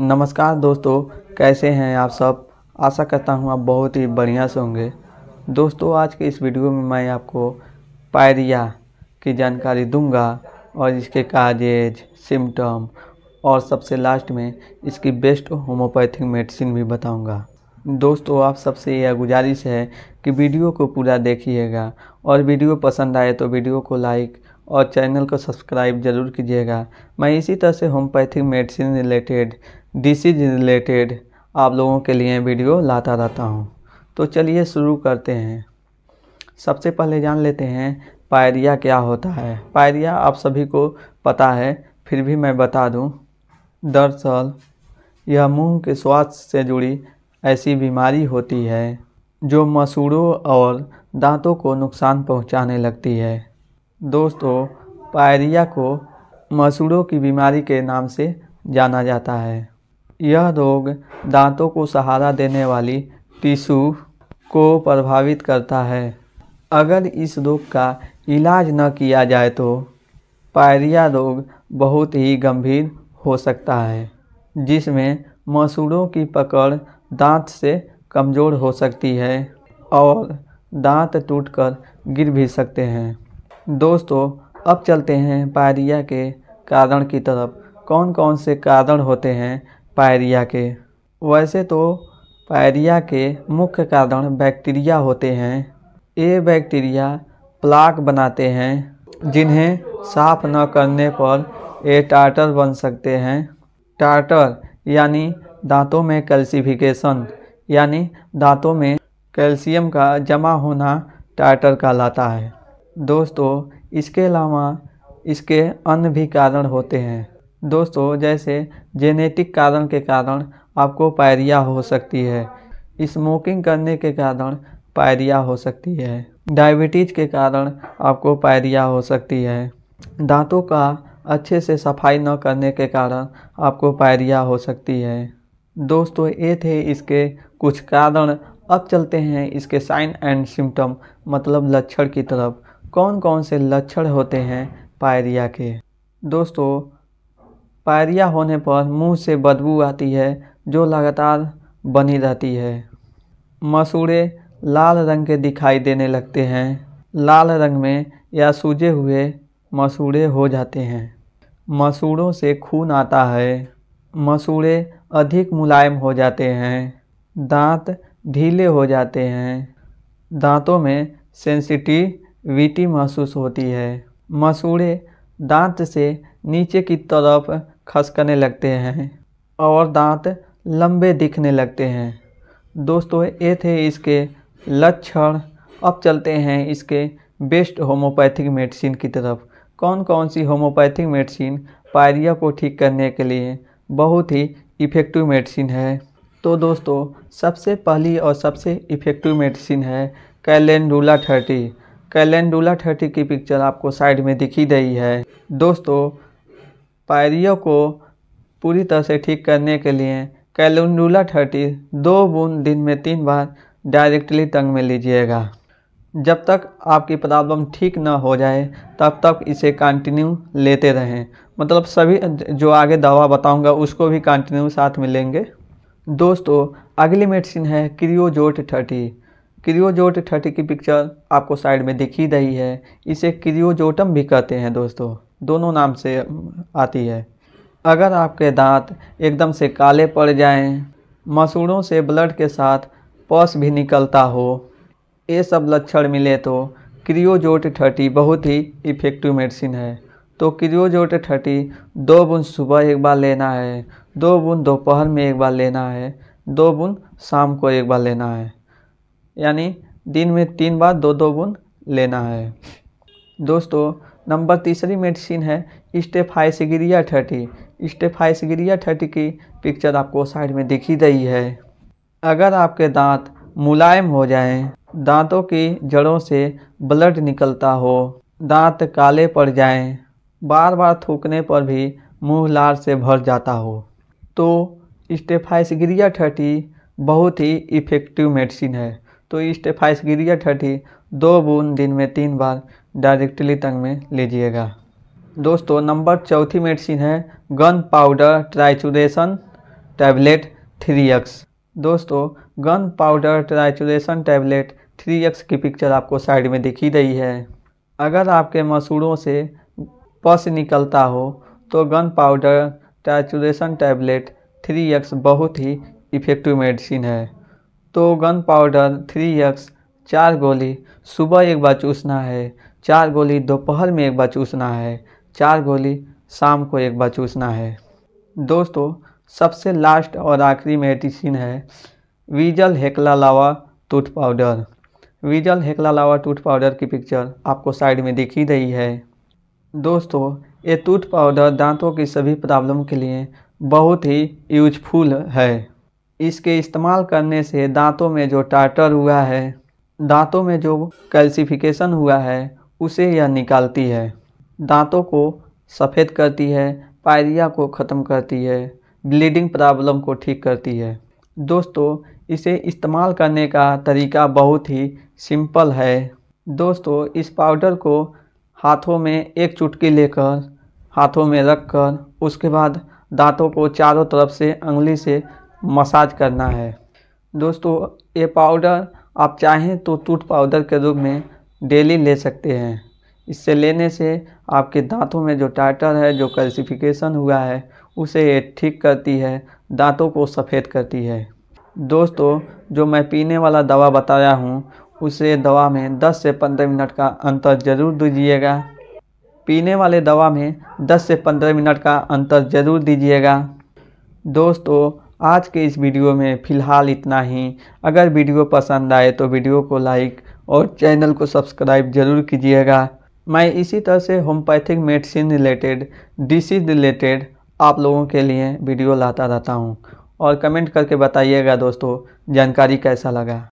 नमस्कार दोस्तों कैसे हैं आप सब आशा करता हूं आप बहुत ही बढ़िया से होंगे दोस्तों आज के इस वीडियो में मैं आपको पायरिया की जानकारी दूंगा और इसके काजेज सिम्टम और सबसे लास्ट में इसकी बेस्ट होम्योपैथिक मेडिसिन भी बताऊंगा दोस्तों आप सबसे यह गुजारिश है कि वीडियो को पूरा देखिएगा और वीडियो पसंद आए तो वीडियो को लाइक और चैनल को सब्सक्राइब जरूर कीजिएगा मैं इसी तरह से होम्योपैथिक मेडिसिन रिलेटेड डी रिलेटेड आप लोगों के लिए वीडियो लाता रहता हूँ तो चलिए शुरू करते हैं सबसे पहले जान लेते हैं पायरिया क्या होता है पायरिया आप सभी को पता है फिर भी मैं बता दूं दरअसल यह मुंह के स्वास्थ्य से जुड़ी ऐसी बीमारी होती है जो मसूड़ों और दांतों को नुकसान पहुंचाने लगती है दोस्तों पायरिया को मसूड़ों की बीमारी के नाम से जाना जाता है यह रोग दांतों को सहारा देने वाली टिशू को प्रभावित करता है अगर इस रोग का इलाज न किया जाए तो पायरिया रोग बहुत ही गंभीर हो सकता है जिसमें मसूड़ों की पकड़ दांत से कमज़ोर हो सकती है और दांत टूटकर गिर भी सकते हैं दोस्तों अब चलते हैं पायरिया के कारण की तरफ कौन कौन से कारण होते हैं पायरिया के वैसे तो पायरिया के मुख्य कारण बैक्टीरिया होते हैं ये बैक्टीरिया प्लाक बनाते हैं जिन्हें साफ न करने पर ये टार्टर बन सकते हैं टार्टर यानी दांतों में कैल्सिफिकेशन यानी दांतों में कैल्शियम का जमा होना टार्टर कहलाता है दोस्तों इसके अलावा इसके अन्य भी कारण होते हैं दोस्तों जैसे जेनेटिक कारण के कारण आपको पायरिया हो सकती है स्मोकिंग करने के कारण पायरिया हो सकती है डायबिटीज़ के कारण आपको पायरिया हो सकती है दांतों का अच्छे से सफाई न करने के कारण आपको पायरिया हो सकती है दोस्तों ये थे इसके कुछ कारण अब चलते हैं इसके साइन एंड सिम्टम मतलब लक्षण की तरफ कौन कौन से लक्षण होते हैं पायरिया के दोस्तों पायरिया होने पर मुंह से बदबू आती है जो लगातार बनी रहती है मसूड़े लाल रंग के दिखाई देने लगते हैं लाल रंग में या सूजे हुए मसूड़े हो जाते हैं मसूड़ों से खून आता है मसूड़े अधिक मुलायम हो जाते हैं दांत ढीले हो जाते हैं दांतों में सेंसिटिविटी महसूस होती है मसूड़े दांत से नीचे की तरफ खसकने लगते हैं और दांत लंबे दिखने लगते हैं दोस्तों ये थे इसके लक्षण अब चलते हैं इसके बेस्ट होम्योपैथिक मेडिसिन की तरफ कौन कौन सी होम्योपैथिक मेडिसिन पायरिया को ठीक करने के लिए बहुत ही इफ़ेक्टिव मेडिसिन है तो दोस्तों सबसे पहली और सबसे इफ़ेक्टिव मेडिसिन है कैलेंडुला थर्टी कैलेंडुला थर्टी की पिक्चर आपको साइड में दिखी गई है दोस्तों पायरियों को पूरी तरह से ठीक करने के लिए कैलुंडूला थर्टी दो बूंद दिन में तीन बार डायरेक्टली टंग में लीजिएगा जब तक आपकी प्रॉब्लम ठीक ना हो जाए तब तक इसे कंटिन्यू लेते रहें मतलब सभी जो आगे दवा बताऊंगा उसको भी कंटिन्यू साथ में लेंगे दोस्तों अगली मेडिसिन है क्रियोजोट थर्टी क्रियोजोट थर्टी की पिक्चर आपको साइड में दिख ही रही है इसे क्रियोजोटम भी कहते हैं दोस्तों दोनों नाम से आती है अगर आपके दांत एकदम से काले पड़ जाएं, मसूड़ों से ब्लड के साथ पस भी निकलता हो ये सब लक्षण मिले तो क्रियोजोट थर्टी बहुत ही इफ़ेक्टिव मेडिसिन है तो क्रियोजोट थर्टी दो बूंद सुबह एक बार लेना है दो बूंद दोपहर में एक बार लेना है दो बूंद शाम को एक बार लेना है यानी दिन में तीन बार दो दो बूंद लेना है दोस्तों नंबर तीसरी मेडिसिन है स्टेफाइसगिरिया थर्टी स्टेफाइसगिरिया थर्टी की पिक्चर आपको साइड में दिखी गई है अगर आपके दांत मुलायम हो जाएं, दांतों की जड़ों से ब्लड निकलता हो दांत काले पड़ जाएं, बार बार थूकने पर भी मुँह लार से भर जाता हो तो स्टेफाइसगिरिया थर्टी बहुत ही इफ़ेक्टिव मेडिसिन है तो ईस्ट फाइसगिरिया ठठी दो बूंद दिन में तीन बार डायरेक्टली तंग में लीजिएगा दोस्तों नंबर चौथी मेडिसिन है gun powder trituration tablet three X दोस्तों gun powder trituration tablet three X की पिक्चर आपको साइड में दिखी रही है अगर आपके मसूड़ों से पस निकलता हो तो gun powder trituration tablet three X बहुत ही इफ़ेक्टिव मेडिसिन है तो गन पाउडर थ्री एक्स चार गोली सुबह एक बार चूसना है चार गोली दोपहर में एक बार चूसना है चार गोली शाम को एक बार चूसना है दोस्तों सबसे लास्ट और आखिरी मेडिसिन है वीजल हेकला लावा टूथ पाउडर वीजल हेकला लावा टूथ पाउडर की पिक्चर आपको साइड में दिखी रही है दोस्तों ये टूथ पाउडर दांतों की सभी प्रॉब्लम के लिए बहुत ही यूजफुल है इसके इस्तेमाल करने से दांतों में जो टार्टर हुआ है दांतों में जो कैल्सिफिकेशन हुआ है उसे यह निकालती है दांतों को सफ़ेद करती है पायरिया को ख़त्म करती है ब्लीडिंग प्रॉब्लम को ठीक करती है दोस्तों इसे इस्तेमाल करने का तरीका बहुत ही सिंपल है दोस्तों इस पाउडर को हाथों में एक चुटकी लेकर हाथों में रख कर उसके बाद दांतों को चारों तरफ से उंगली से मसाज करना है दोस्तों ये पाउडर आप चाहें तो टूथ पाउडर के रूप में डेली ले सकते हैं इससे लेने से आपके दांतों में जो टाइटर है जो कैल्सिफिकेशन हुआ है उसे ये ठीक करती है दांतों को सफ़ेद करती है दोस्तों जो मैं पीने वाला दवा बताया हूँ उसे दवा में 10 से 15 मिनट का अंतर ज़रूर दीजिएगा पीने वाले दवा में 10 से 15 मिनट का अंतर ज़रूर दीजिएगा दोस्तों आज के इस वीडियो में फ़िलहाल इतना ही अगर वीडियो पसंद आए तो वीडियो को लाइक और चैनल को सब्सक्राइब जरूर कीजिएगा मैं इसी तरह से homeopathic medicine related disease related आप लोगों के लिए वीडियो लाता रहता हूँ और कमेंट करके बताइएगा दोस्तों जानकारी कैसा लगा